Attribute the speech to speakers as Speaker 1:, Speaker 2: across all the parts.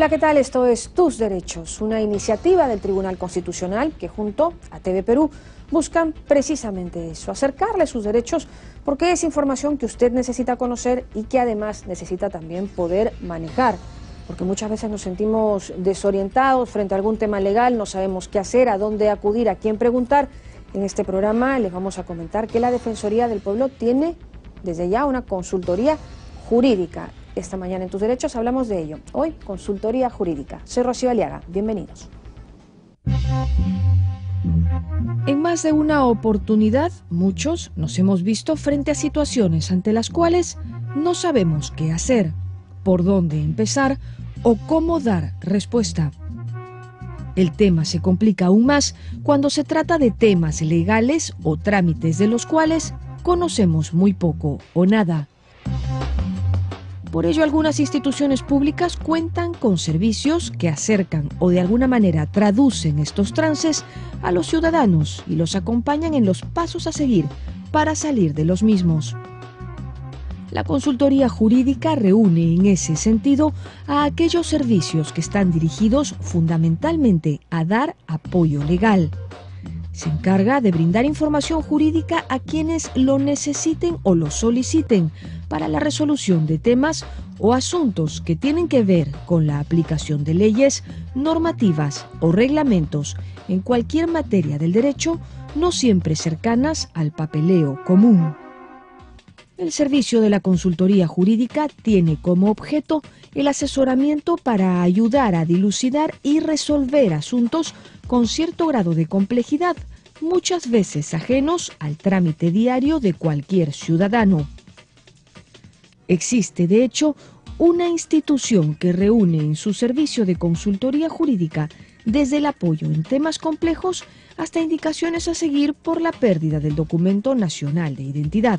Speaker 1: Hola, ¿qué tal? Esto es Tus Derechos, una iniciativa del Tribunal Constitucional que junto a TV Perú buscan precisamente eso, acercarle sus derechos porque es información que usted necesita conocer y que además necesita también poder manejar. Porque muchas veces nos sentimos desorientados frente a algún tema legal, no sabemos qué hacer, a dónde acudir, a quién preguntar. En este programa les vamos a comentar que la Defensoría del Pueblo tiene desde ya una consultoría jurídica esta mañana en Tus Derechos hablamos de ello. Hoy, consultoría jurídica. Soy Rocío Aliaga. Bienvenidos. En más de una oportunidad, muchos nos hemos visto frente a situaciones ante las cuales no sabemos qué hacer, por dónde empezar o cómo dar respuesta. El tema se complica aún más cuando se trata de temas legales o trámites de los cuales conocemos muy poco o nada. Por ello, algunas instituciones públicas cuentan con servicios que acercan o de alguna manera traducen estos trances a los ciudadanos y los acompañan en los pasos a seguir para salir de los mismos. La consultoría jurídica reúne en ese sentido a aquellos servicios que están dirigidos fundamentalmente a dar apoyo legal se encarga de brindar información jurídica a quienes lo necesiten o lo soliciten para la resolución de temas o asuntos que tienen que ver con la aplicación de leyes, normativas o reglamentos en cualquier materia del derecho, no siempre cercanas al papeleo común. El servicio de la consultoría jurídica tiene como objeto el asesoramiento para ayudar a dilucidar y resolver asuntos con cierto grado de complejidad, muchas veces ajenos al trámite diario de cualquier ciudadano. Existe, de hecho, una institución que reúne en su servicio de consultoría jurídica desde el apoyo en temas complejos hasta indicaciones a seguir por la pérdida del documento nacional de identidad.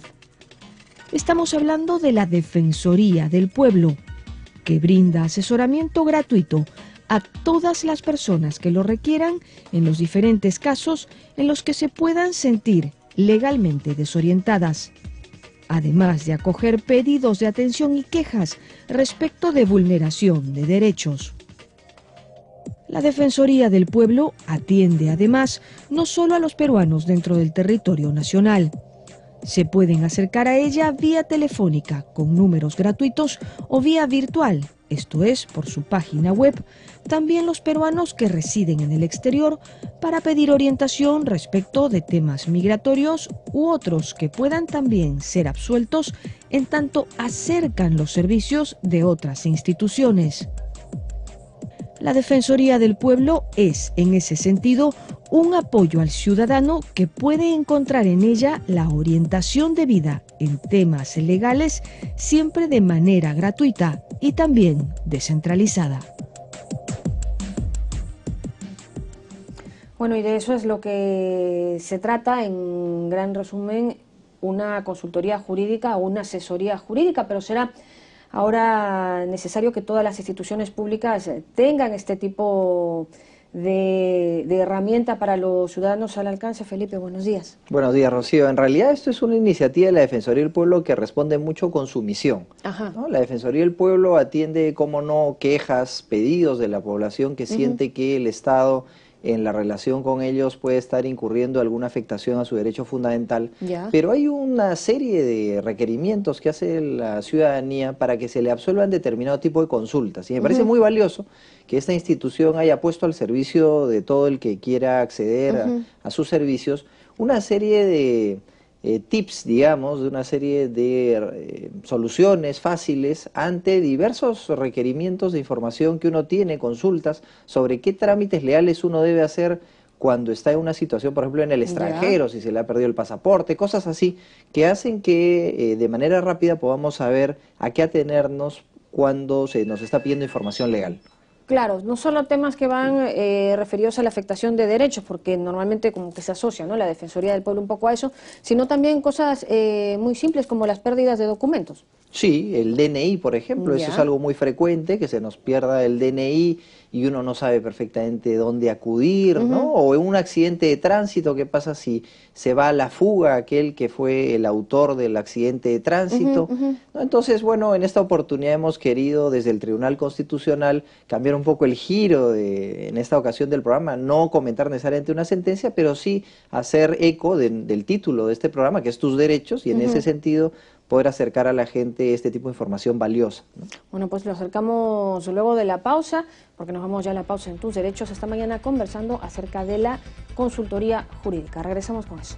Speaker 1: Estamos hablando de la Defensoría del Pueblo, que brinda asesoramiento gratuito a todas las personas que lo requieran en los diferentes casos en los que se puedan sentir legalmente desorientadas, además de acoger pedidos de atención y quejas respecto de vulneración de derechos. La Defensoría del Pueblo atiende además no solo a los peruanos dentro del territorio nacional, se pueden acercar a ella vía telefónica con números gratuitos o vía virtual, esto es, por su página web, también los peruanos que residen en el exterior para pedir orientación respecto de temas migratorios u otros que puedan también ser absueltos en tanto acercan los servicios de otras instituciones. La Defensoría del Pueblo es, en ese sentido, un apoyo al ciudadano que puede encontrar en ella la orientación de vida en temas legales, siempre de manera gratuita y también descentralizada. Bueno, y de eso es lo que se trata, en gran resumen, una consultoría jurídica o una asesoría jurídica, pero será ahora ¿es necesario que todas las instituciones públicas eh, tengan este tipo de, herramienta para los ciudadanos al alcance. Felipe, buenos días.
Speaker 2: Buenos días, Rocío. En realidad esto es una iniciativa de la Defensoría del Pueblo que responde mucho con su misión. La Defensoría del Pueblo atiende, como no, quejas, pedidos de la población que siente que el Estado en la relación con ellos puede estar incurriendo alguna afectación a su derecho fundamental, pero hay una serie de requerimientos que hace la ciudadanía para que se le absuelvan determinado tipo de consultas. Y me parece muy valioso que esta institución haya puesto al servicio de todo el que quiera acceder a sus servicios una serie de eh, tips, digamos, de una serie de eh, soluciones fáciles ante diversos requerimientos de información que uno tiene, consultas sobre qué trámites leales uno debe hacer cuando está en una situación, por ejemplo, en el extranjero, si se le ha perdido el pasaporte, cosas así, que hacen que eh, de manera rápida podamos saber a qué atenernos cuando se nos está pidiendo información legal.
Speaker 1: Claro, no solo temas que van eh, referidos a la afectación de derechos, porque normalmente como que se asocia ¿no? la Defensoría del Pueblo un poco a eso, sino también cosas eh, muy simples como las pérdidas de documentos.
Speaker 2: Sí, el DNI, por ejemplo, eso es algo muy frecuente, que se nos pierda el DNI y uno no sabe perfectamente dónde acudir, ¿no? O en un accidente de tránsito, ¿qué pasa si se va a la fuga aquel que fue el autor del accidente de tránsito? Entonces, bueno, en esta oportunidad hemos querido desde el Tribunal Constitucional cambiar un poco el giro en esta ocasión del programa, no comentar necesariamente una sentencia, pero sí hacer eco del título de este programa, que es Tus Derechos, y en ese sentido poder acercar a la gente este tipo de información valiosa.
Speaker 1: Bueno, pues lo acercamos luego de la pausa, porque nos vamos ya a la pausa en tus derechos esta mañana conversando acerca de la consultoría jurídica. Regresamos con eso.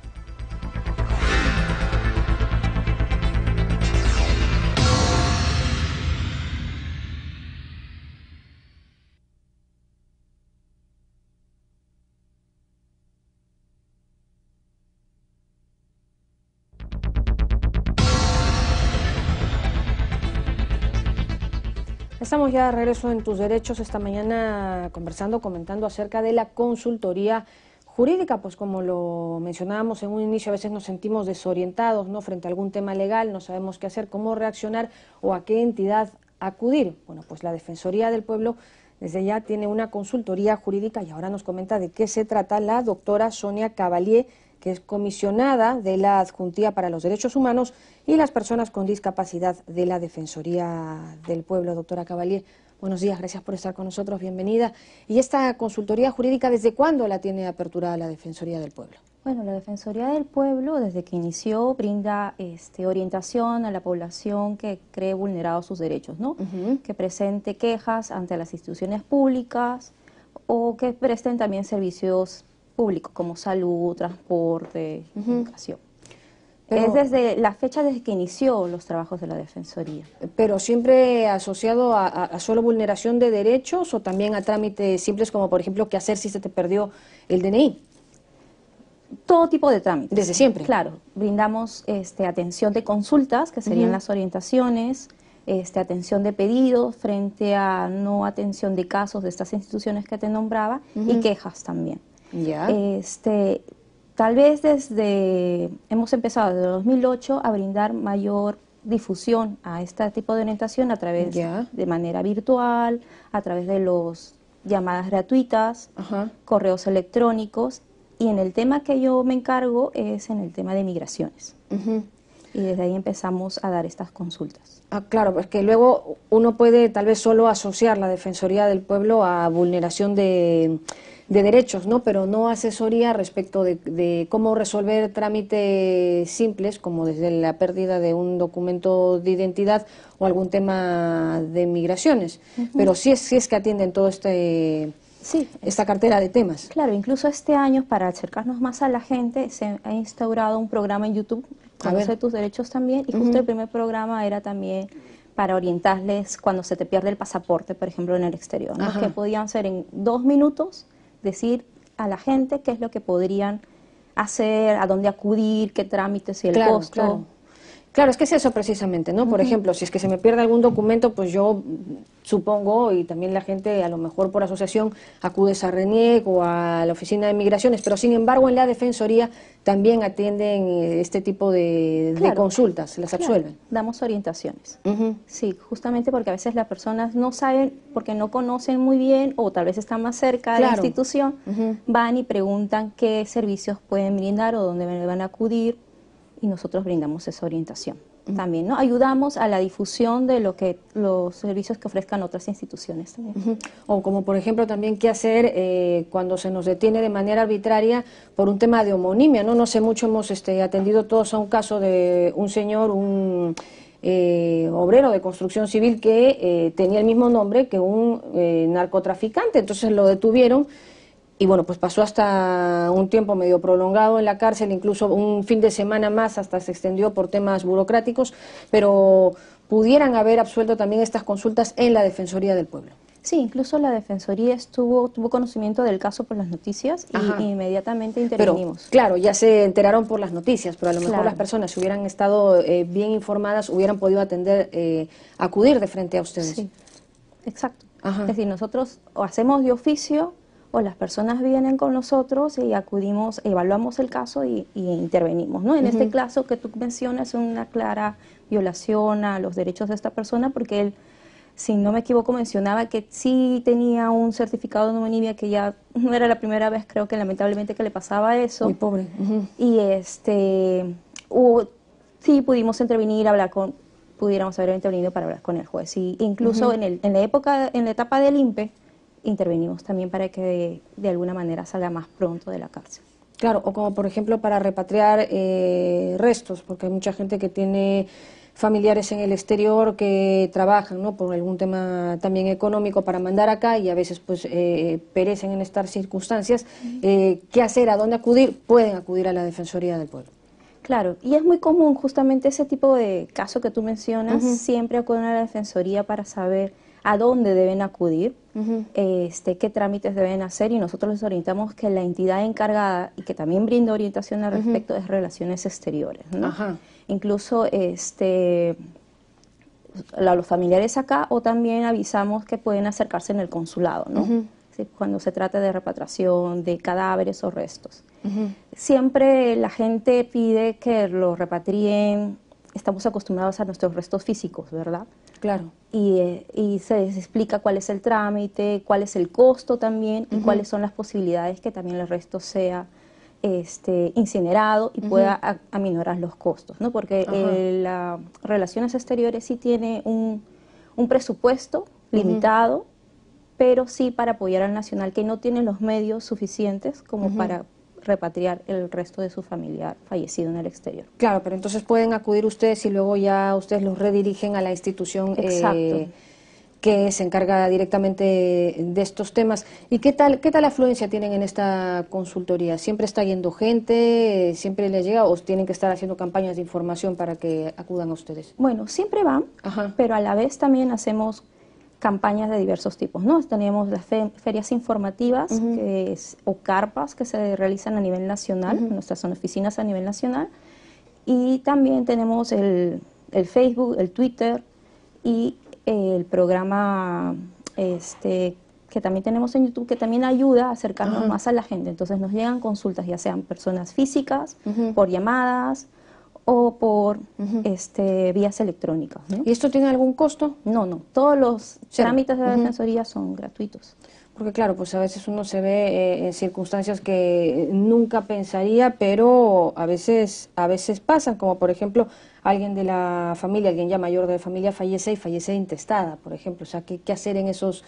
Speaker 1: Estamos ya de regreso en tus derechos esta mañana conversando, comentando acerca de la consultoría jurídica, pues como lo mencionábamos en un inicio, a veces nos sentimos desorientados, ¿no? Frente a algún tema legal, no sabemos qué hacer, cómo reaccionar o a qué entidad acudir. Bueno, pues la Defensoría del Pueblo desde ya tiene una consultoría jurídica y ahora nos comenta de qué se trata la doctora Sonia Cavalier que es comisionada de la Adjuntía para los Derechos Humanos y las Personas con Discapacidad de la Defensoría del Pueblo. Doctora Cavalier, buenos días, gracias por estar con nosotros, bienvenida. ¿Y esta consultoría jurídica desde cuándo la tiene aperturada la Defensoría del Pueblo?
Speaker 3: Bueno, la Defensoría del Pueblo, desde que inició, brinda este, orientación a la población que cree vulnerados sus derechos, ¿no? Que presente quejas ante las instituciones públicas o que presten también servicios públicos como salud, transporte, educación. es desde la fecha desde que inició los trabajos de la Defensoría.
Speaker 1: Pero siempre asociado a, solo vulneración de derechos o también a trámites
Speaker 3: simples como, por ejemplo, qué hacer si se te perdió el DNI. Todo tipo de trámites. Desde siempre. Claro, brindamos este, atención de consultas, que serían las orientaciones, este, atención de pedidos frente a no atención de casos de estas instituciones que te nombraba y quejas también. Este, tal vez desde, hemos empezado desde 2008 a brindar mayor difusión a este tipo de orientación a través de manera virtual, a través de las llamadas gratuitas, correos electrónicos y en el tema que yo me encargo es en el tema de migraciones y desde ahí empezamos a dar estas consultas. Ah, claro, pues que luego uno puede tal vez solo asociar la Defensoría del Pueblo a vulneración
Speaker 1: de, derechos, ¿no? Pero no asesoría respecto de, cómo resolver trámites simples, como desde la pérdida de un documento de identidad o algún tema de migraciones. Pero sí es, sí es que atienden todo este...
Speaker 3: esta cartera de temas. Claro, incluso este año, para acercarnos más a la gente, se ha instaurado un programa en YouTube conocer tus derechos también. Y justo el primer programa era también para orientarles cuando se te pierde el pasaporte, por ejemplo, en el exterior, ¿no? que podían ser en dos minutos decir a la gente qué es lo que podrían hacer, a dónde acudir, qué trámites y el costo. Claro, es que es eso precisamente, ¿no? Por ejemplo, si es que se
Speaker 1: me pierde algún documento, pues yo supongo, y también la gente a lo mejor por asociación acude a RENIEC o a la Oficina de Migraciones, pero sin embargo en la Defensoría también
Speaker 3: atienden eh, este tipo de, consultas, las absuelven. Damos orientaciones, sí, justamente porque a veces las personas no saben, porque no conocen muy bien o tal vez están más cerca de la institución, van y preguntan qué servicios pueden brindar o dónde van a acudir y nosotros brindamos esa orientación. También ¿no? ayudamos a la difusión de lo que los servicios que ofrezcan otras instituciones. También. O como por ejemplo también qué
Speaker 1: hacer eh, cuando se nos detiene de manera arbitraria por un tema de homonimia. No, no sé mucho, hemos este, atendido todos a un caso de un señor, un... Eh, obrero de construcción civil que eh, tenía el mismo nombre que un narcotraficante. Entonces lo detuvieron y bueno, pues pasó hasta un tiempo medio prolongado en la cárcel, incluso un fin de semana más, hasta se extendió por temas burocráticos, pero pudieran haber absuelto también estas consultas en la Defensoría del Pueblo. Sí, incluso la Defensoría estuvo,
Speaker 3: tuvo conocimiento del caso por las noticias y, inmediatamente intervenimos.
Speaker 1: claro, ya se enteraron por las noticias, pero a lo mejor las personas si hubieran estado eh, bien informadas hubieran podido atender, eh,
Speaker 3: acudir de frente a ustedes. Sí, exacto. Es decir, nosotros hacemos de oficio o las personas vienen con nosotros y acudimos, evaluamos el caso y, intervenimos. ¿no? En este caso que tú mencionas, una clara violación a los derechos de esta persona porque él, si no me equivoco, mencionaba que sí tenía un certificado de homonimia que ya no era la primera vez, creo que lamentablemente que le pasaba eso. Muy pobre. Y este, sí pudimos intervenir, hablar con, pudiéramos haber intervenido para hablar con el juez. Y incluso en, el, en la época, en la etapa del INPE, intervenimos también para que de, alguna manera salga más pronto de la cárcel. Claro, o como por ejemplo para repatriar
Speaker 1: eh, restos, porque hay mucha gente que tiene familiares en el exterior que trabajan ¿no? por algún tema también económico para mandar acá y a veces pues eh,
Speaker 3: perecen en estas circunstancias. Eh, ¿Qué hacer? ¿A dónde acudir? Pueden acudir a la Defensoría del Pueblo. Claro, y es muy común justamente ese tipo de caso que tú mencionas, siempre acuden a la Defensoría para saber a dónde deben acudir, este, qué trámites deben hacer y nosotros les orientamos que la entidad encargada y que también brinda orientación al respecto es relaciones exteriores. Incluso este, a los familiares acá o también avisamos que pueden acercarse en el consulado, cuando se trata de repatriación de cadáveres o restos. Siempre la gente pide que los repatrien, estamos acostumbrados a nuestros restos físicos, ¿verdad? Claro. Eh, y, se les explica cuál es el trámite, cuál es el costo también y cuáles son las posibilidades que también el resto sea este, incinerado y pueda aminorar los costos, ¿no? Porque eh, las relaciones exteriores sí tiene un, un presupuesto limitado, pero sí para apoyar al nacional que no tiene los medios suficientes como para repatriar el resto de su familiar fallecido en el exterior. Claro, pero entonces pueden acudir ustedes y luego ya ustedes los redirigen a la institución.
Speaker 1: Eh, que se encarga directamente de estos temas. ¿Y qué tal, qué tal afluencia tienen en esta consultoría? ¿Siempre está yendo gente? ¿Siempre les llega o tienen que estar haciendo campañas de información para que acudan a ustedes?
Speaker 3: Bueno, siempre van, pero a la vez también hacemos campañas de diversos tipos, ¿no? Tenemos las ferias informativas o carpas que se realizan a nivel nacional, nuestras son oficinas a nivel nacional, y también tenemos el, Facebook, el Twitter y el programa este, que también tenemos en YouTube, que también ayuda a acercarnos más a la gente. Entonces nos llegan consultas, ya sean personas físicas, por llamadas, o por este, vías electrónicas. ¿Y esto tiene algún costo? No, no. Todos los trámites de la Defensoría son gratuitos. Porque claro, pues a
Speaker 1: veces uno se ve eh, en circunstancias que eh, nunca pensaría, pero a veces, pasan, como por ejemplo alguien de la familia, alguien ya mayor de la familia fallece y fallece intestada, por ejemplo. O sea, ¿qué, hacer en esos,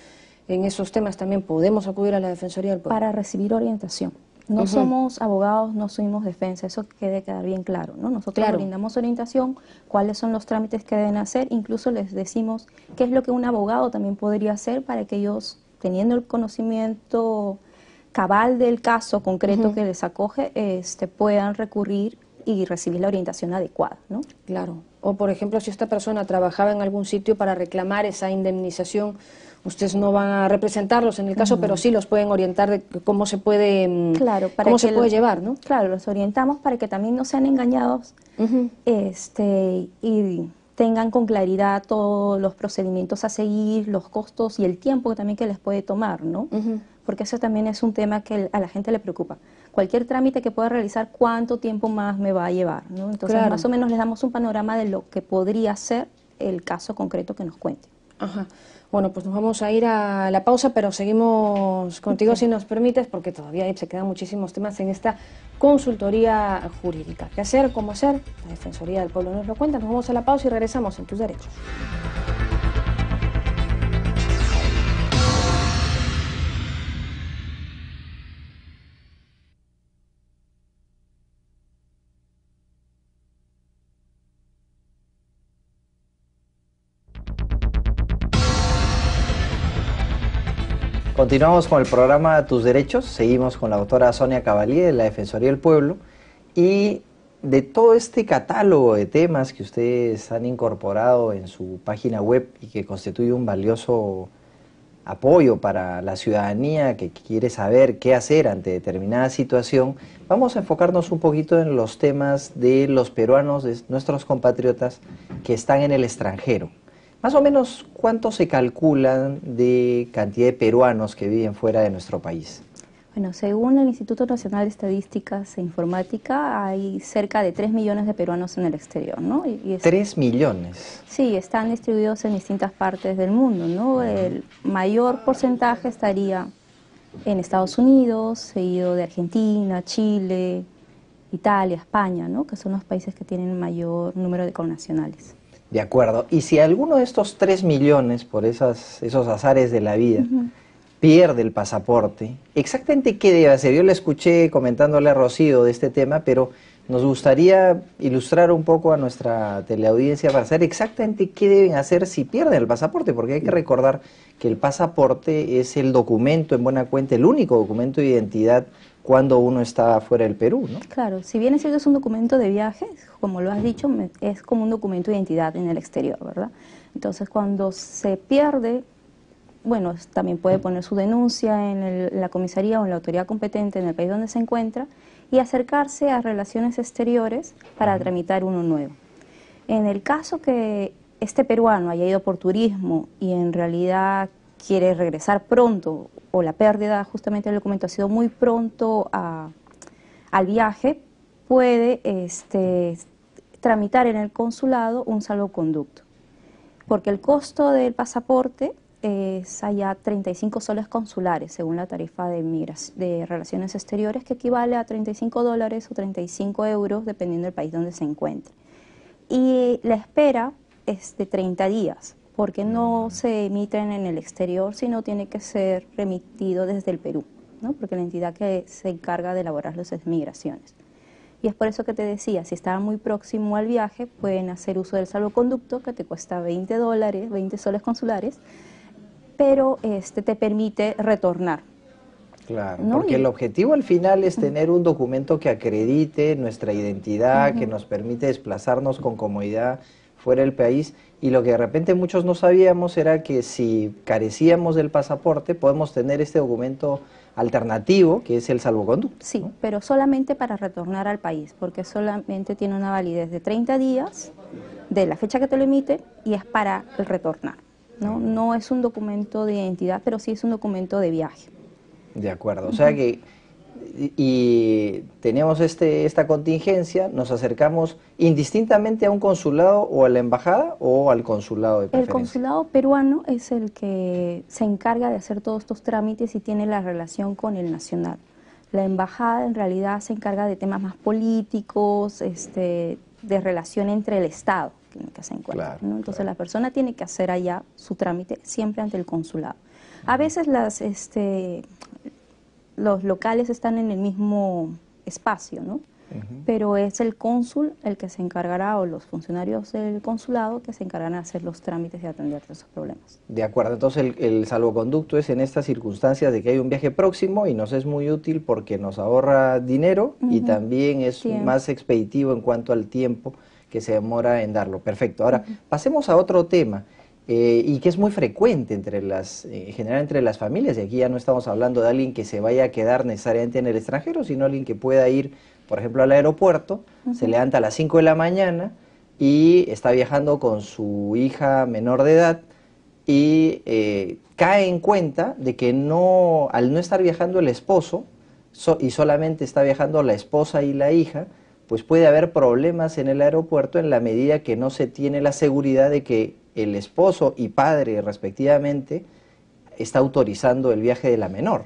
Speaker 1: en esos temas también? ¿Podemos acudir a la
Speaker 3: Defensoría del Pueblo? Para recibir orientación. No somos abogados, no somos defensa, eso quede quedar bien claro, ¿no? Nosotros brindamos orientación, cuáles son los trámites que deben hacer, incluso les decimos qué es lo que un abogado también podría hacer para que ellos, teniendo el conocimiento cabal del caso concreto que les acoge, este, puedan recurrir y recibir la orientación adecuada,
Speaker 1: ¿no? Claro.
Speaker 3: O, por ejemplo, si esta persona trabajaba en algún sitio
Speaker 1: para reclamar esa indemnización ustedes no van a representarlos en el caso, pero sí los pueden orientar de cómo se puede, mm, se puede llevar, ¿no?
Speaker 3: Claro, los orientamos para que también no sean engañados este, y tengan con claridad todos los procedimientos a seguir, los costos y el tiempo también que les puede tomar, ¿no? Porque eso también es un tema que a la gente le preocupa. Cualquier trámite que pueda realizar, ¿cuánto tiempo más me va a llevar? Entonces, más o menos les damos un panorama de lo que podría ser el caso concreto que nos cuente. Ajá. Bueno, pues nos vamos a ir a la pausa, pero seguimos contigo
Speaker 1: si nos permites, porque todavía se quedan muchísimos temas en esta consultoría jurídica. ¿Qué hacer? ¿Cómo hacer? La Defensoría del Pueblo nos lo cuenta. Nos vamos a la pausa y regresamos en tus derechos.
Speaker 2: Continuamos con el programa Tus Derechos, seguimos con la doctora Sonia Cavalli de la Defensoría del Pueblo y de todo este catálogo de temas que ustedes han incorporado en su página web y que constituye un valioso apoyo para la ciudadanía que quiere saber qué hacer ante determinada situación, vamos a enfocarnos un poquito en los temas de los peruanos, de nuestros compatriotas que están en el extranjero. Más o menos, ¿cuánto se calculan de cantidad de peruanos que viven fuera de nuestro país?
Speaker 3: Bueno, según el Instituto Nacional de Estadísticas e Informática, hay cerca de 3 millones de peruanos en el exterior, ¿no? ¿3
Speaker 2: millones?
Speaker 3: Sí, están distribuidos en distintas partes del mundo, ¿no? El mayor porcentaje estaría en Estados Unidos, seguido de Argentina, Chile, Italia, España, ¿no? Que son los países que tienen mayor número de connacionales.
Speaker 2: De acuerdo. Y si alguno de estos 3 millones, por esos azares de la vida, pierde el pasaporte, exactamente qué debe hacer. Yo le escuché comentándole a Rocío de este tema, pero nos gustaría ilustrar un poco a nuestra teleaudiencia para saber exactamente qué deben hacer si pierden el pasaporte, porque hay que recordar que el pasaporte es el documento, en buena cuenta, el único documento de identidad cuando uno está fuera del Perú, ¿no?
Speaker 3: Claro, si bien es cierto es un documento de viaje, como lo has dicho, es como un documento de identidad en el exterior, ¿verdad? Entonces cuando se pierde, bueno, también puede poner su denuncia en, la comisaría o en la autoridad competente en el país donde se encuentra y acercarse a relaciones exteriores para tramitar uno nuevo. En el caso que este peruano haya ido por turismo y en realidad quiere regresar pronto o la pérdida justamente del documento ha sido muy pronto al viaje, puede este, tramitar en el consulado un salvoconducto, porque el costo del pasaporte es allá 35 soles consulares, según la tarifa de, de relaciones exteriores, que equivale a 35 dólares o 35 euros, dependiendo del país donde se encuentre. Y la espera es de 30 días porque no se emiten en el exterior, sino tiene que ser remitido desde el Perú, ¿no? porque la entidad que se encarga de elaborar los es migraciones. Y es por eso que te decía, si estaba muy próximo al viaje, pueden hacer uso del salvoconducto, que te cuesta 20 dólares, 20 soles consulares, pero este te permite retornar.
Speaker 2: Claro, porque el objetivo al final es tener un documento que acredite nuestra identidad, que nos permite desplazarnos con comodidad fuera el país y lo que de repente muchos no sabíamos era que si carecíamos del pasaporte podemos tener este documento alternativo que es el salvoconducto. Sí,
Speaker 3: pero solamente para retornar al país, porque solamente tiene una validez de 30 días de la fecha que te lo emite y es para el retornar. ¿no? no es un documento de identidad, pero sí es un documento de viaje.
Speaker 2: De acuerdo, o sea que y teníamos este, esta contingencia, nos acercamos indistintamente a un consulado o a la embajada o al consulado de preferencia. El
Speaker 3: consulado peruano es el que se encarga de hacer todos estos trámites y tiene la relación con el nacional. La embajada en realidad se encarga de temas más políticos, este, de relación entre el Estado que encuentra. Entonces la persona tiene que hacer allá su trámite siempre ante el consulado. A veces las, este, los locales están en el mismo espacio, ¿no? Pero es el cónsul el que se encargará o los funcionarios del consulado que se encargarán de hacer los trámites y atender
Speaker 2: esos problemas. De acuerdo, entonces el, el, salvoconducto es en estas circunstancias de que hay un viaje próximo y nos es muy útil porque nos ahorra dinero y también es más expeditivo en cuanto al tiempo que se demora en darlo. Perfecto, ahora pasemos a otro tema eh, y que es muy frecuente entre las, eh, en general entre las familias. Y aquí ya no estamos hablando de alguien que se vaya a quedar necesariamente en el extranjero, sino alguien que pueda ir, por ejemplo, al aeropuerto, se levanta a las 5 de la mañana y está viajando con su hija menor de edad y eh, cae en cuenta de que no, al no estar viajando el esposo y solamente está viajando la esposa y la hija, pues puede haber problemas en el aeropuerto en la medida que no se tiene la seguridad de que el esposo y padre respectivamente está autorizando el viaje de la menor.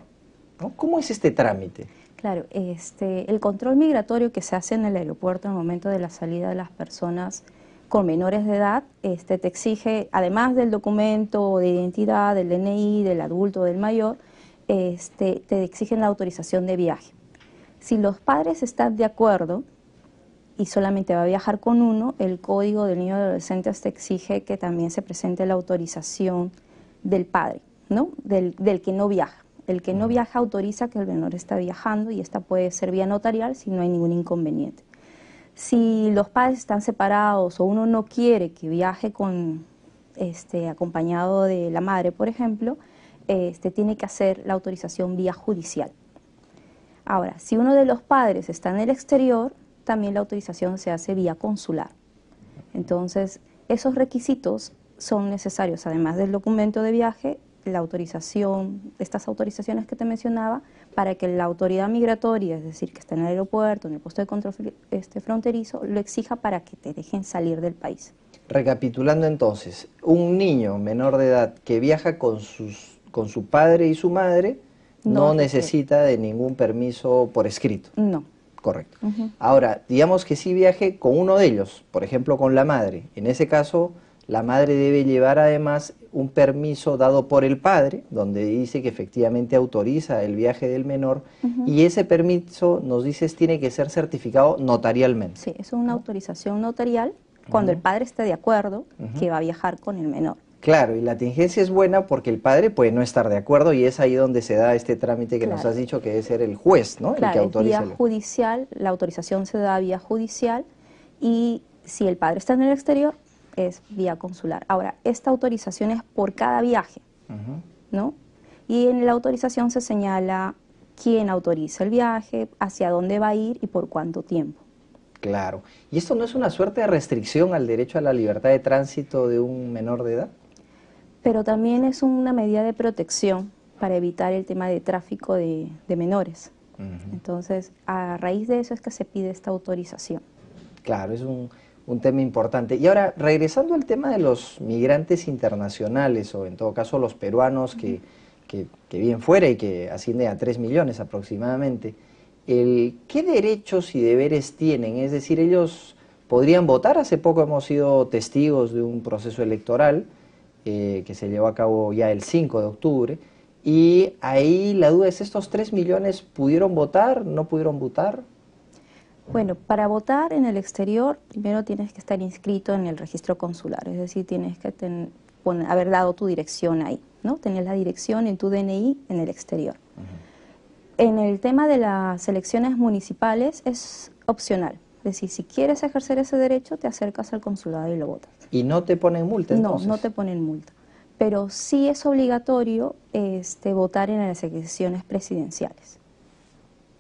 Speaker 2: ¿Cómo es este trámite?
Speaker 3: Claro, este, el control migratorio que se hace en el aeropuerto en el momento de la salida de las personas con menores de edad, este, te exige, además del documento de identidad, del DNI, del adulto, o del mayor, este, te exigen la autorización de viaje. Si los padres están de acuerdo, y solamente va a viajar con uno, el Código del Niño Adolescente hasta exige que también se presente la autorización del padre, ¿no? Del, que no viaja. El que no viaja autoriza que el menor está viajando y esta puede ser vía notarial si no hay ningún inconveniente. Si los padres están separados o uno no quiere que viaje con, este, acompañado de la madre, por ejemplo, este, tiene que hacer la autorización vía judicial. Ahora, si uno de los padres está en el exterior, también la autorización se hace vía consular. Entonces, esos requisitos son necesarios, además del documento de viaje, la autorización, estas autorizaciones que te mencionaba, para que la autoridad migratoria, es decir, que está en el aeropuerto, en el puesto de control este, fronterizo, lo exija para que te dejen salir del país.
Speaker 2: Recapitulando entonces, un niño menor de edad que viaja con, sus, con su padre y su madre
Speaker 3: no, no necesita
Speaker 2: de ningún permiso por escrito. No, Correcto. Ahora, digamos que sí viaje con uno de ellos, por ejemplo con la madre. En ese caso, la madre debe llevar además un permiso dado por el padre, donde dice que efectivamente autoriza el viaje del menor, y ese permiso, nos dices, tiene que ser certificado notarialmente. Sí, es una autorización notarial cuando el
Speaker 3: padre esté de acuerdo
Speaker 2: que va a viajar con el menor. Claro, y la tingencia es buena porque el padre puede no estar de acuerdo y es ahí donde se da este trámite que nos has dicho que es ser el juez, ¿no? el que autoriza.
Speaker 3: judicial, la autorización se da vía judicial y si el padre está en el exterior es vía consular. Ahora, esta autorización es por cada viaje, ¿no? Y en la autorización se señala quién autoriza el viaje, hacia dónde va a ir y por cuánto tiempo.
Speaker 2: Claro. ¿Y esto no es una suerte de restricción al derecho a la libertad de tránsito de un menor de edad?
Speaker 3: pero también es una medida de protección para evitar el tema de tráfico de, menores. Entonces, a raíz de eso es que se pide esta autorización.
Speaker 2: Claro, es un, un tema importante. Y ahora, regresando al tema de los migrantes internacionales, o en todo caso los peruanos que, que, bien fuera y que asciende a 3 millones aproximadamente, el, ¿qué derechos y deberes tienen? Es decir, ellos podrían votar. Hace poco hemos sido testigos de un proceso electoral eh, que se llevó a cabo ya el 5 de octubre. Y ahí la duda es, ¿estos 3 millones pudieron votar? ¿No pudieron votar?
Speaker 3: Bueno, para votar en el exterior, primero tienes que estar inscrito en el registro consular, es decir, tienes que haber dado tu dirección ahí, ¿no? Tener la dirección en tu DNI en el exterior. En el tema de las elecciones municipales es opcional. Es decir, si quieres ejercer ese derecho, te acercas al consulado y lo votas.
Speaker 2: ¿Y no te ponen multa? Entonces? No, no
Speaker 3: te ponen multa. Pero sí es obligatorio este, votar en las elecciones presidenciales.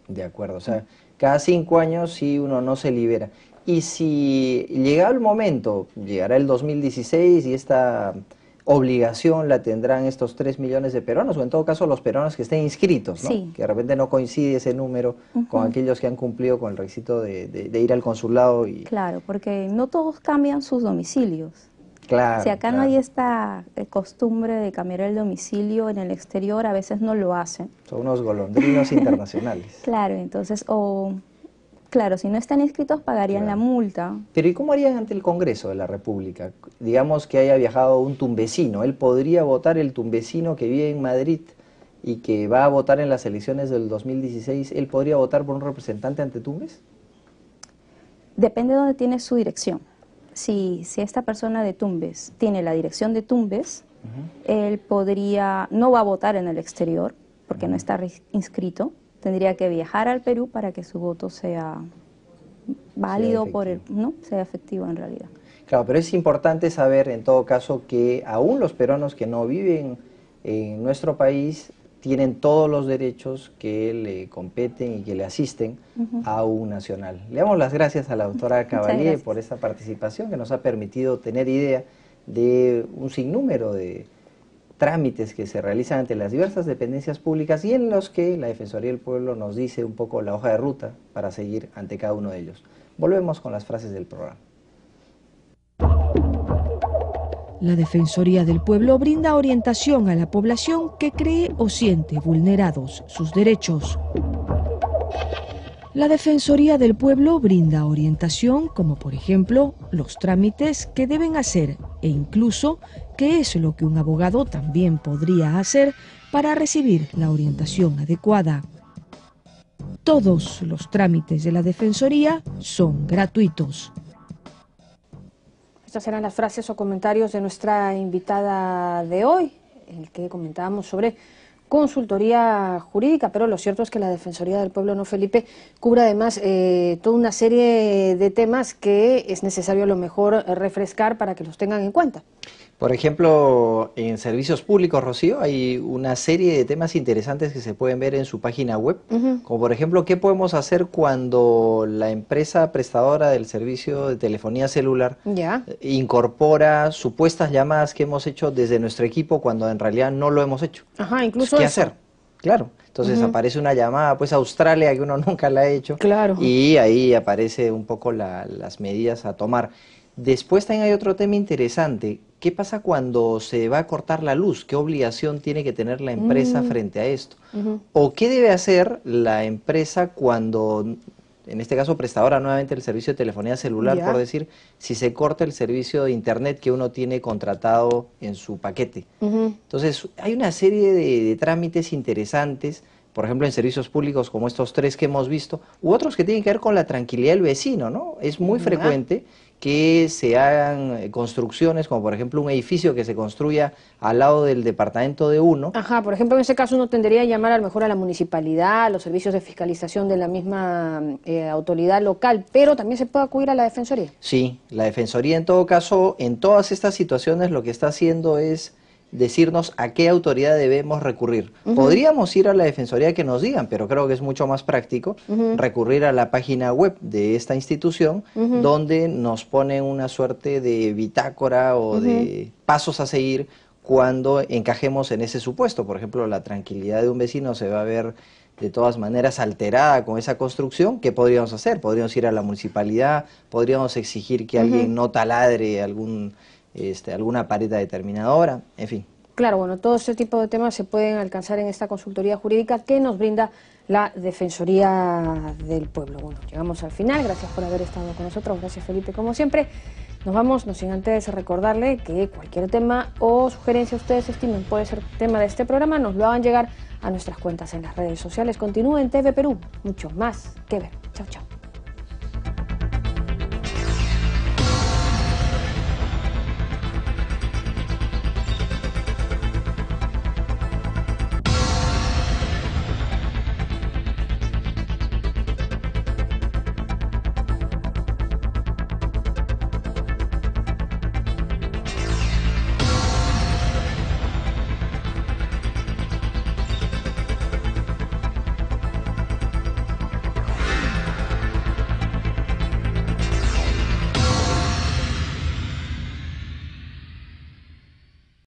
Speaker 2: De acuerdo, o sea, cada cinco años si uno no se libera. Y si llega el momento, llegará el 2016 y esta obligación la tendrán estos 3 millones de peruanos, o en todo caso los peruanos que estén inscritos, ¿no? que de repente no coincide ese número con aquellos que han cumplido con el requisito de, ir al consulado. Y...
Speaker 3: Claro, porque no todos cambian sus domicilios.
Speaker 2: Claro, si acá no
Speaker 3: hay esta eh, costumbre de cambiar el domicilio en el exterior, a veces no lo hacen.
Speaker 2: Son unos golondrinos internacionales.
Speaker 3: Claro, entonces, o Claro, si no están inscritos pagarían la multa.
Speaker 2: Pero ¿y cómo harían ante el Congreso de la República? Digamos que haya viajado un tumbesino, él podría votar el tumbesino que vive en Madrid y que va a votar en las elecciones del 2016, ¿él podría votar por un representante ante Tumbes?
Speaker 3: Depende de dónde tiene su dirección. Si, si esta persona de Tumbes tiene la dirección de Tumbes, él podría, no va a votar en el exterior porque no está inscrito, tendría que viajar al Perú para que su voto sea válido sea por el, no, sea efectivo en realidad.
Speaker 2: Claro, pero es importante saber en todo caso que aún los peruanos que no viven en nuestro país tienen todos los derechos que le competen y que le asisten a un nacional. Le damos las gracias a la doctora Caballé por esa participación que nos ha permitido tener idea de un sinnúmero de, trámites que se realizan ante las diversas dependencias públicas y en los que la Defensoría del Pueblo nos dice un poco la hoja de ruta para seguir ante cada uno de ellos. Volvemos con las frases del programa.
Speaker 1: La Defensoría del Pueblo brinda orientación a la población que cree o siente vulnerados sus derechos. La Defensoría del Pueblo brinda orientación como por ejemplo los trámites que deben hacer e incluso qué es lo que un abogado también podría hacer para recibir la orientación adecuada. Todos los trámites de la Defensoría son gratuitos. Estas eran las frases o comentarios de nuestra invitada de hoy, el que comentábamos sobre consultoría jurídica, pero lo cierto es que la Defensoría del Pueblo No Felipe cubre además eh, toda una serie de temas que es necesario a lo mejor refrescar para que los tengan en cuenta.
Speaker 2: Por ejemplo, en servicios públicos, Rocío, hay una serie de temas interesantes que se pueden ver en su página web, como por ejemplo, ¿qué podemos hacer cuando la empresa prestadora del servicio de telefonía celular incorpora supuestas llamadas que hemos hecho desde nuestro equipo cuando en realidad no lo hemos hecho?
Speaker 1: Ajá, incluso ¿Qué hacer?
Speaker 2: Claro. Entonces aparece una llamada pues a Australia que uno nunca la ha hecho. Claro. Y ahí aparece un poco las medidas a tomar. Después también hay otro tema interesante ¿Qué pasa cuando se va a cortar la luz? ¿Qué obligación tiene que tener la empresa mm. frente a esto? ¿O qué debe hacer la empresa cuando, en este caso prestadora nuevamente el servicio de telefonía celular, por decir, si se corta el servicio de Internet que uno tiene contratado en su paquete? Entonces, hay una serie de, trámites interesantes por ejemplo, en servicios públicos como estos tres que hemos visto, u otros que tienen que ver con la tranquilidad del vecino, ¿no? Es muy frecuente que se hagan eh, construcciones, como por ejemplo un edificio que se construya al lado del departamento de uno.
Speaker 1: Ajá, por ejemplo, en ese caso uno tendría que llamar a lo mejor a la municipalidad, a los servicios de fiscalización de la misma eh, autoridad local, pero también se puede acudir a la Defensoría.
Speaker 2: Sí, la Defensoría en todo caso, en todas estas situaciones lo que está haciendo es decirnos a qué autoridad debemos recurrir. Podríamos ir a la Defensoría que nos digan, pero creo que es mucho más práctico recurrir a la página web de esta institución donde nos ponen una suerte de bitácora o de pasos a seguir cuando encajemos en ese supuesto. Por ejemplo, la tranquilidad de un vecino se va a ver de todas maneras alterada con esa construcción, ¿qué podríamos hacer? Podríamos ir a la municipalidad, podríamos exigir que alguien no taladre algún este, alguna pared determinadora, en fin.
Speaker 1: Claro, bueno, todo este tipo de temas se pueden alcanzar en esta consultoría jurídica que nos brinda la Defensoría del Pueblo. Bueno, llegamos al final, gracias por haber estado con nosotros, gracias Felipe como siempre. Nos vamos, no sin antes recordarle que cualquier tema o sugerencia ustedes estimen puede ser tema de este programa, nos lo hagan llegar a nuestras cuentas en las redes sociales. Continúen TV Perú, mucho más que ver. Chao, chao.